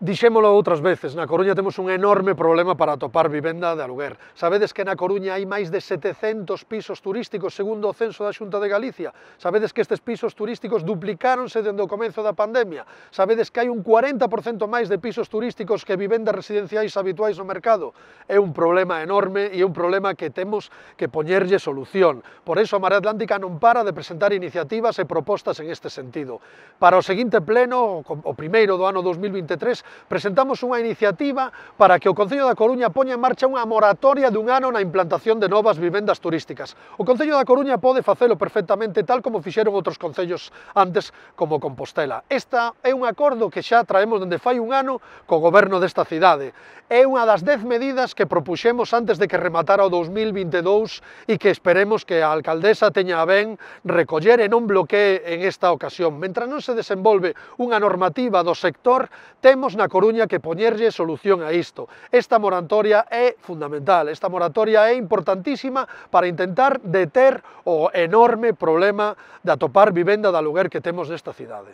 Dixémolo outras veces, na Coruña temos un enorme problema para atopar vivenda de aluguer. Sabedes que na Coruña hai máis de 700 pisos turísticos segundo o censo da Xunta de Galicia. Sabedes que estes pisos turísticos duplicáronse dende o comezo da pandemia. Sabedes que hai un 40% máis de pisos turísticos que vivendas residenciais habituais no mercado. É un problema enorme e é un problema que temos que poñerlle solución. Por iso a Marea Atlántica non para de presentar iniciativas e propostas en este sentido. Para o seguinte pleno, o primeiro do ano 2023, presentamos unha iniciativa para que o Concello da Coruña poña en marcha unha moratoria dun ano na implantación de novas vivendas turísticas. O Concello da Coruña pode facelo perfectamente tal como fixeron outros concellos antes como Compostela. Esta é un acordo que xa traemos dende fai un ano co goberno desta cidade. É unha das 10 medidas que propuxemos antes de que rematara o 2022 e que esperemos que a alcaldesa teña a ben recoller e non bloquee en esta ocasión. Mentre non se desenvolve unha normativa do sector, temos na Coruña que poñerlle solución a isto. Esta moratoria é fundamental, esta moratoria é importantísima para intentar deter o enorme problema de atopar vivenda de aluguer que temos nesta cidade.